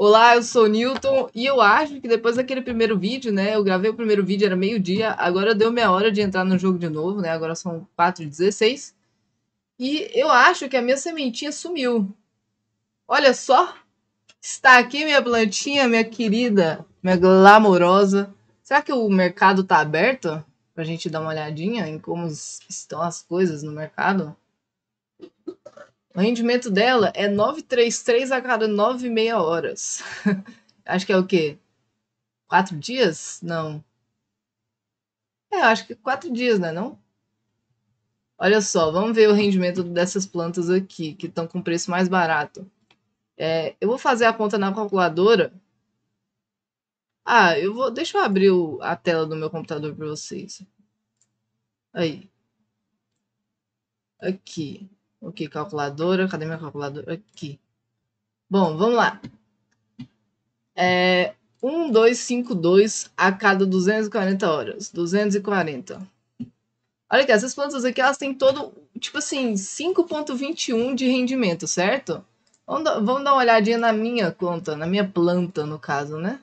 Olá, eu sou o Newton e eu acho que depois daquele primeiro vídeo, né? Eu gravei o primeiro vídeo, era meio-dia, agora deu minha hora de entrar no jogo de novo, né? Agora são 4h16. E eu acho que a minha sementinha sumiu. Olha só! Está aqui minha plantinha, minha querida, minha glamourosa. Será que o mercado tá aberto? Pra gente dar uma olhadinha em como estão as coisas no mercado? O rendimento dela é 933 a cada 96 horas. acho que é o quê? Quatro dias? Não. É, acho que quatro dias, né? Não? Olha só, vamos ver o rendimento dessas plantas aqui, que estão com preço mais barato. É, eu vou fazer a conta na calculadora. Ah, eu vou. Deixa eu abrir o, a tela do meu computador para vocês. Aí. Aqui. O que? calculadora. Cadê minha calculadora? Aqui. Bom, vamos lá. É 1, 2, 5, 2 a cada 240 horas. 240. Olha aqui, essas plantas aqui, elas têm todo, tipo assim, 5,21 de rendimento, certo? Vamos dar, vamos dar uma olhadinha na minha conta, na minha planta, no caso, né?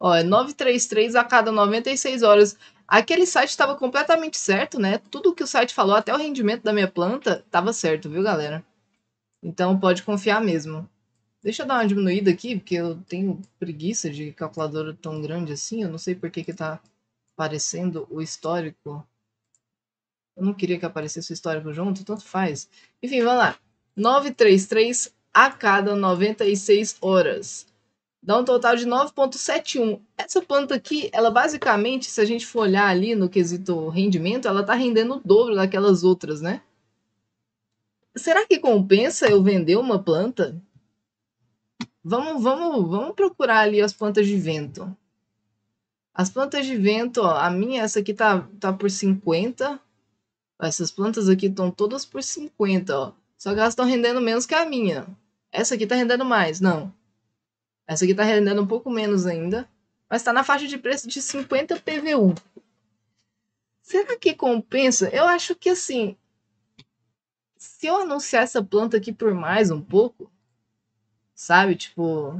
Ó, é 933 a cada 96 horas. Aquele site estava completamente certo, né? Tudo que o site falou, até o rendimento da minha planta, estava certo, viu, galera? Então pode confiar mesmo. Deixa eu dar uma diminuída aqui, porque eu tenho preguiça de calculadora tão grande assim. Eu não sei por que que tá aparecendo o histórico. Eu não queria que aparecesse o histórico junto, tanto faz. Enfim, vamos lá. 933 a cada 96 horas dá um total de 9,71. Essa planta aqui, ela basicamente, se a gente for olhar ali no quesito rendimento, ela tá rendendo o dobro daquelas outras, né? Será que compensa eu vender uma planta? Vamos, vamos, vamos procurar ali as plantas de vento. As plantas de vento, ó, a minha, essa aqui tá, tá por 50. Essas plantas aqui estão todas por 50, ó. Só que elas estão rendendo menos que a minha. Essa aqui tá rendendo mais, não. Essa aqui tá rendendo um pouco menos ainda, mas tá na faixa de preço de 50 PVU. Será que compensa? Eu acho que assim, se eu anunciar essa planta aqui por mais um pouco, sabe? Tipo,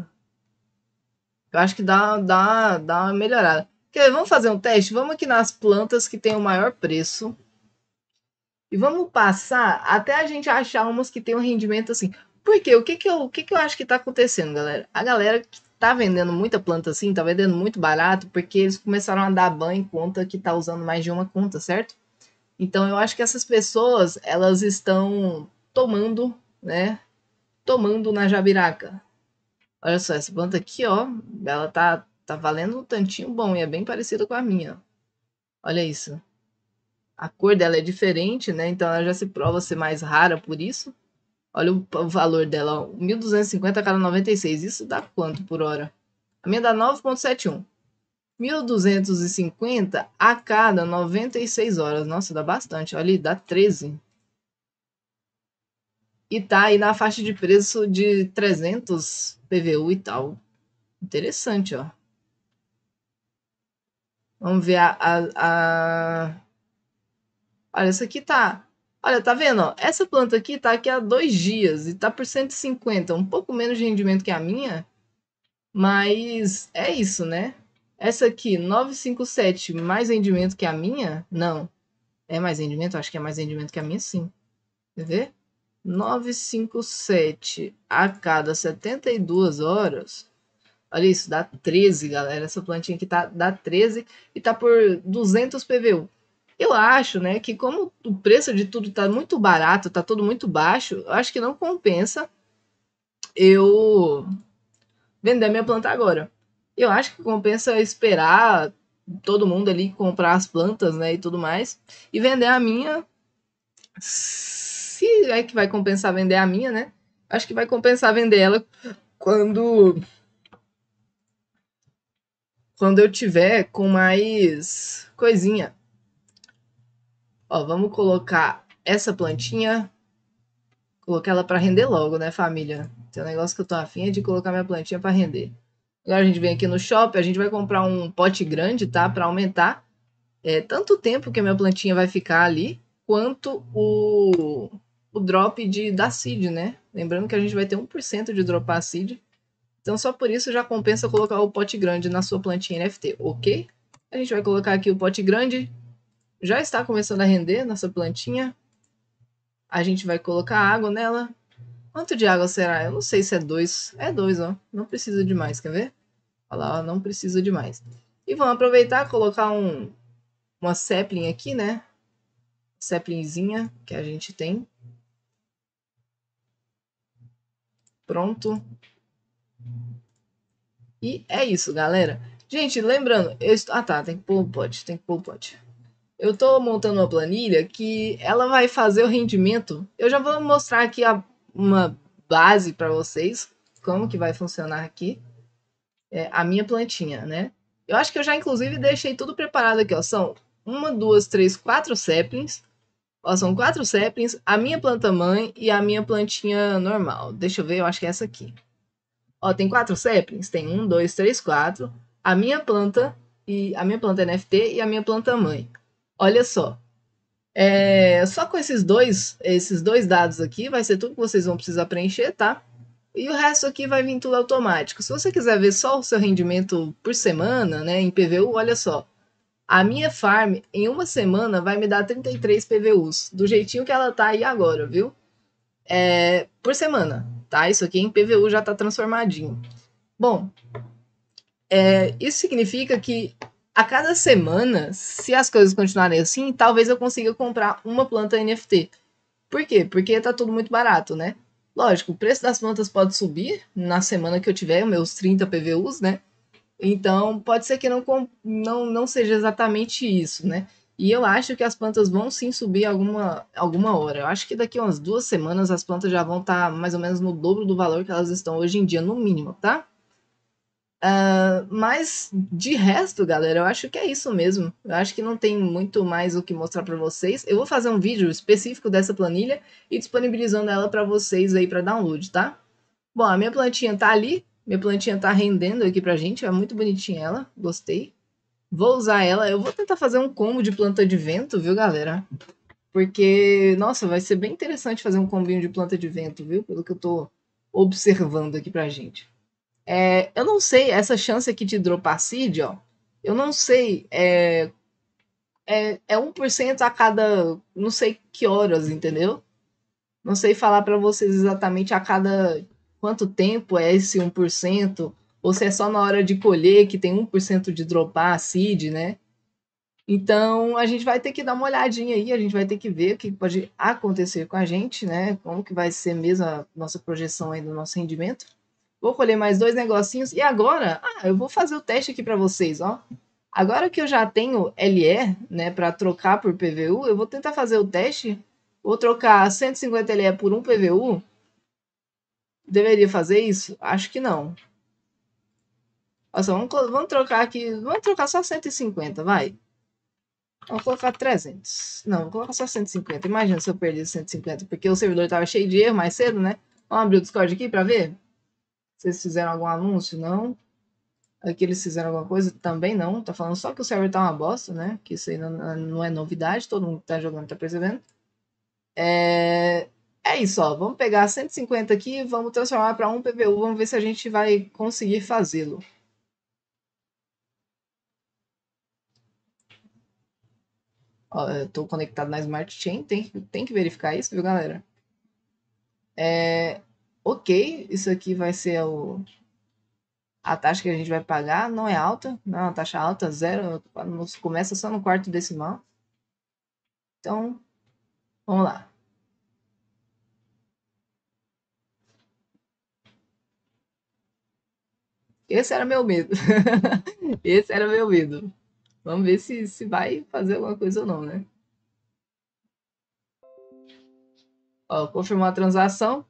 eu acho que dá, dá, dá uma melhorada. Quer, vamos fazer um teste? Vamos aqui nas plantas que tem o maior preço. E vamos passar até a gente achar umas que tem um rendimento assim. Por quê? O que que eu, o que que eu acho que está acontecendo, galera? A galera que está vendendo muita planta assim, está vendendo muito barato, porque eles começaram a dar ban em conta que está usando mais de uma conta, certo? Então eu acho que essas pessoas, elas estão tomando, né? Tomando na jabiraca. Olha só, essa planta aqui, ó, ela tá, tá valendo um tantinho bom e é bem parecida com a minha. Olha isso. A cor dela é diferente, né? Então ela já se prova ser mais rara por isso. Olha o, valor dela, ó, 1.250 a cada 96. Isso dá quanto por hora? A minha dá 9,71. 1.250 a cada 96 horas. Nossa, dá bastante. Olha, dá 13. E tá aí na faixa de preço de 300 PVU e tal. Interessante, ó. Vamos ver a... a, a... Olha, essa aqui tá Olha, tá vendo? Essa planta aqui tá aqui há dois dias e tá por 150, um pouco menos de rendimento que a minha. Mas é isso, né? Essa aqui, 957, mais rendimento que a minha? Não. É mais rendimento? Acho que é mais rendimento que a minha, sim. Quer ver? 957 a cada 72 horas. Olha isso, dá 13, galera. Essa plantinha aqui tá, dá 13 e tá por 200 PVU. Eu acho, né, que como o preço de tudo está muito barato, está tudo muito baixo, eu acho que não compensa eu vender minha planta agora. Eu acho que compensa esperar todo mundo ali comprar as plantas, né, e tudo mais, e vender a minha. Se é que vai compensar vender a minha, né? Acho que vai compensar vender ela quando quando eu tiver com mais coisinha. Ó, vamos colocar essa plantinha, colocar ela para render logo, né, família? Tem um negócio que eu tô afim é de colocar minha plantinha para render. Agora a gente vem aqui no shopping, a gente vai comprar um pote grande, tá? Para aumentar é, tanto o tempo que a minha plantinha vai ficar ali, quanto o, o drop de, da seed, né? Lembrando que a gente vai ter 1% de dropar seed. Então só por isso já compensa colocar o pote grande na sua plantinha NFT, ok? A gente vai colocar aqui o pote grande, já está começando a render nossa plantinha. A gente vai colocar água nela. Quanto de água será? Eu não sei se é dois. É dois, ó. Não precisa de mais, quer ver? Olha lá, ó, não precisa de mais. E vamos aproveitar colocar um, uma sapling aqui, né? Saplingzinha que a gente tem. Pronto. E é isso, galera. Gente, lembrando, eu estou... Ah, tá, tem que pôr o pote, tem que pôr o pote eu estou montando uma planilha que ela vai fazer o rendimento. Eu já vou mostrar aqui a, uma base para vocês, como que vai funcionar aqui é, a minha plantinha, né? Eu acho que eu já, inclusive, deixei tudo preparado aqui, ó. São uma, duas, três, quatro saplings. Ó, são quatro saplings, a minha planta-mãe e a minha plantinha normal. Deixa eu ver, eu acho que é essa aqui. Ó, tem quatro saplings? Tem um, dois, três, quatro. A minha planta e a minha planta NFT e a minha planta-mãe. Olha só. É, só com esses dois, esses dois dados aqui, vai ser tudo que vocês vão precisar preencher, tá? E o resto aqui vai vir tudo automático. Se você quiser ver só o seu rendimento por semana, né, em PVU, olha só. A minha farm, em uma semana, vai me dar 33 PVUs, do jeitinho que ela tá aí agora, viu? É, por semana, tá? Isso aqui em PVU já tá transformadinho. Bom, é, isso significa que a cada semana, se as coisas continuarem assim, talvez eu consiga comprar uma planta NFT. Por quê? Porque tá tudo muito barato, né? Lógico, o preço das plantas pode subir na semana que eu tiver, meus 30 PVUs, né? Então, pode ser que não, não, não seja exatamente isso, né? E eu acho que as plantas vão sim subir alguma, alguma hora. Eu acho que daqui a umas duas semanas as plantas já vão estar tá mais ou menos no dobro do valor que elas estão hoje em dia, no mínimo, tá? Uh, mas de resto, galera, eu acho que é isso mesmo. Eu acho que não tem muito mais o que mostrar para vocês. Eu vou fazer um vídeo específico dessa planilha e disponibilizando ela para vocês aí para download, tá? Bom, a minha plantinha tá ali. Minha plantinha tá rendendo aqui pra gente. É muito bonitinha ela. Gostei. Vou usar ela. Eu vou tentar fazer um combo de planta de vento, viu, galera? Porque, nossa, vai ser bem interessante fazer um combinho de planta de vento, viu? Pelo que eu tô observando aqui pra gente. É, eu não sei, essa chance aqui de dropacídio, ó, eu não sei, é, é, é 1% a cada não sei que horas, entendeu? Não sei falar para vocês exatamente a cada quanto tempo é esse 1%, ou se é só na hora de colher que tem 1% de dropar seed, né? Então, a gente vai ter que dar uma olhadinha aí, a gente vai ter que ver o que pode acontecer com a gente, né? Como que vai ser mesmo a nossa projeção aí do nosso rendimento. Vou colher mais dois negocinhos. E agora, ah, eu vou fazer o teste aqui para vocês, ó. Agora que eu já tenho LE, né, para trocar por PVU, eu vou tentar fazer o teste. Vou trocar 150 LE por 1 PVU. Deveria fazer isso? Acho que não. Nossa, vamos, vamos trocar aqui. Vamos trocar só 150, vai. Vou colocar 300. Não, vou colocar só 150. Imagina se eu perdi 150, porque o servidor estava cheio de erro mais cedo, né? Vamos abrir o Discord aqui para ver? Vocês fizeram algum anúncio? Não. Aqui eles fizeram alguma coisa? Também não. Tá falando só que o server tá uma bosta, né? Que isso aí não, não é novidade, todo mundo que tá jogando tá percebendo. É, é isso, ó. Vamos pegar 150 aqui, vamos transformar para um PBU, vamos ver se a gente vai conseguir fazê-lo. Estou conectado na Smart Chain, tem, tem que verificar isso, viu, galera? É, ok, isso aqui vai ser o, a taxa que a gente vai pagar, não é alta, não é uma taxa alta, zero, começa só no quarto decimal. Então, vamos lá. Esse era meu medo. Esse era meu medo. Vamos ver se, se vai fazer alguma coisa ou não, né? Ó, confirmou a transação.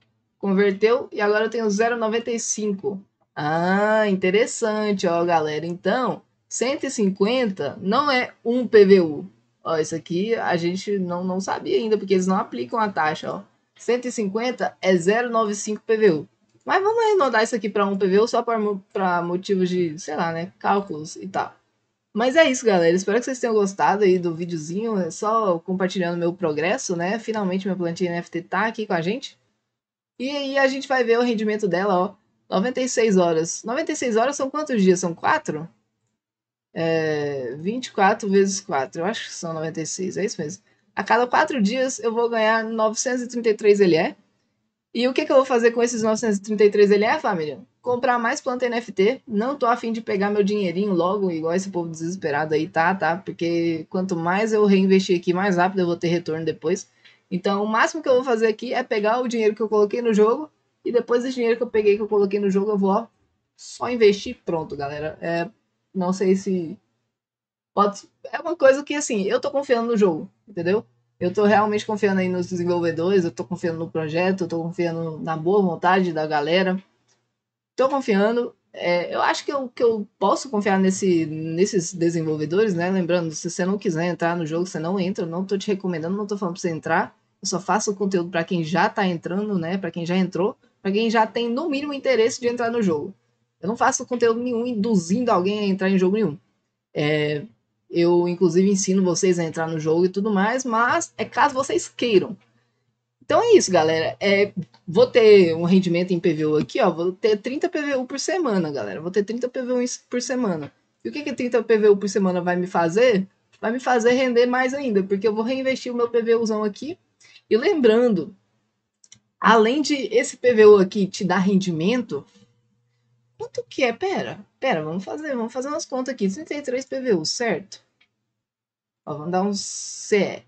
Converteu e agora eu tenho 0,95. Ah, interessante, ó, galera. Então, 150 não é um PVU. Ó, isso aqui a gente não, não sabia ainda, porque eles não aplicam a taxa, ó. 150 é 0,95 PVU. Mas vamos arredondar isso aqui para um PVU só para motivos de, sei lá, né, cálculos e tal. Mas é isso, galera. Espero que vocês tenham gostado aí do videozinho. É só compartilhando meu progresso, né? Finalmente minha plantinha NFT tá aqui com a gente. E aí a gente vai ver o rendimento dela, ó. 96 horas. 96 horas são quantos dias? São 4? É, 24 vezes 4. Eu acho que são 96, é isso mesmo. A cada 4 dias eu vou ganhar 933 ele é. E o que, que, eu vou fazer com esses 933 ele é, família? Comprar mais planta NFT. Não tô afim de pegar meu dinheirinho logo, igual esse povo desesperado aí tá, tá? Porque quanto mais eu reinvestir aqui, mais rápido eu vou ter retorno depois. Então, o máximo que eu vou fazer aqui é pegar o dinheiro que eu coloquei no jogo e depois do dinheiro que eu peguei, que eu coloquei no jogo, eu vou ó, só investir. Pronto, galera. É, não sei se... Pode... É uma coisa que, assim, eu tô confiando no jogo, entendeu? Eu tô realmente confiando aí nos desenvolvedores, eu tô confiando no projeto, eu tô confiando na boa vontade da galera. Tô confiando é, eu acho que eu, que eu posso confiar nesse, nesses desenvolvedores, né? Lembrando, se você não quiser entrar no jogo, você não entra. Eu não estou te recomendando, não estou falando para você entrar. Eu só faço o conteúdo para quem já está entrando, né? Para quem já entrou, para quem já tem no mínimo interesse de entrar no jogo. Eu não faço conteúdo nenhum induzindo alguém a entrar em jogo nenhum. É, eu, inclusive, ensino vocês a entrar no jogo e tudo mais, mas é caso vocês queiram. Então é isso, galera. É, vou ter um rendimento em PVU aqui, ó. Vou ter 30 PVU por semana, galera. Vou ter 30 PVU por semana. E o que, que 30 PVU por semana vai me fazer? Vai me fazer render mais ainda, porque eu vou reinvestir o meu PVUzão aqui. E lembrando, além de esse PVU aqui te dar rendimento, quanto que é? Pera, pera, vamos fazer, vamos fazer umas contas aqui. 33 PVU, certo? Ó, vamos dar um CE.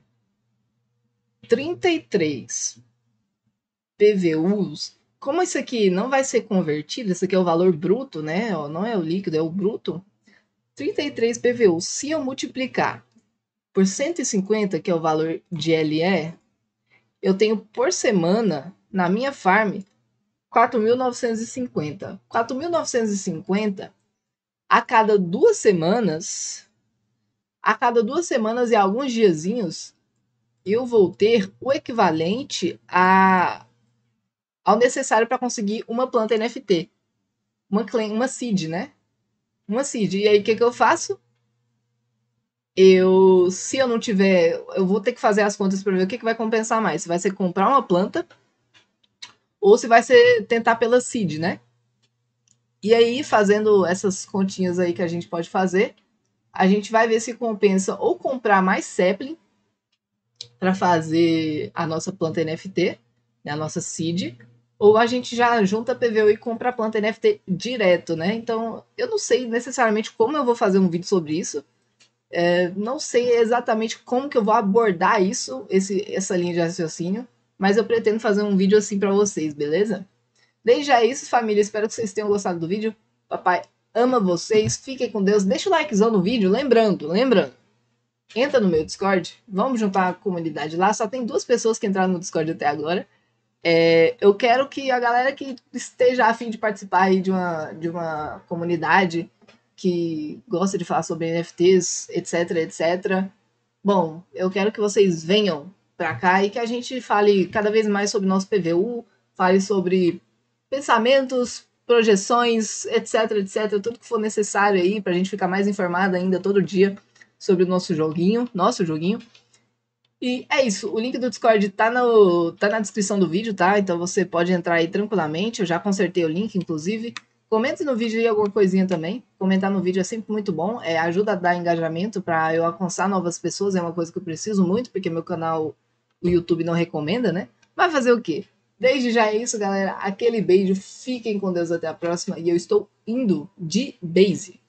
33 PVUs, como isso aqui não vai ser convertido, isso aqui é o valor bruto, né? Não é o líquido, é o bruto. 33 PVUs, se eu multiplicar por 150, que é o valor de LE, eu tenho por semana, na minha farm, 4.950. 4.950 a cada duas semanas, a cada duas semanas e alguns diazinhos, eu vou ter o equivalente a, ao necessário para conseguir uma planta NFT. Uma, uma seed, né? Uma seed. E aí, o que, que eu faço? Eu, se eu não tiver, eu vou ter que fazer as contas para ver o que, que vai compensar mais. Se vai ser comprar uma planta ou se vai ser tentar pela seed, né? E aí, fazendo essas continhas aí que a gente pode fazer, a gente vai ver se compensa ou comprar mais sapling para fazer a nossa planta NFT, né, a nossa seed, ou a gente já junta PVU e compra a planta NFT direto, né? Então, eu não sei necessariamente como eu vou fazer um vídeo sobre isso, é, não sei exatamente como que eu vou abordar isso, esse, essa linha de raciocínio, mas eu pretendo fazer um vídeo assim para vocês, beleza? Desde já é isso, família, espero que vocês tenham gostado do vídeo. Papai ama vocês, fiquem com Deus, deixa o likezão no vídeo, lembrando, lembrando entra no meu Discord, vamos juntar a comunidade lá. Só tem duas pessoas que entraram no Discord até agora. É, eu quero que a galera que esteja afim de participar de uma, de uma comunidade que gosta de falar sobre NFTs, etc, etc. Bom, eu quero que vocês venham para cá e que a gente fale cada vez mais sobre nosso PVU, fale sobre pensamentos, projeções, etc, etc, tudo que for necessário aí para a gente ficar mais informado ainda todo dia sobre o nosso joguinho, nosso joguinho. E é isso, o link do Discord tá, no, tá na descrição do vídeo, tá? Então você pode entrar aí tranquilamente, eu já consertei o link, inclusive. Comente no vídeo aí alguma coisinha também. Comentar no vídeo é sempre muito bom, é, ajuda a dar engajamento para eu alcançar novas pessoas, é uma coisa que eu preciso muito, porque meu canal, o YouTube não recomenda, né? Mas fazer o quê? Desde já é isso, galera. Aquele beijo, fiquem com Deus até a próxima. E eu estou indo de base.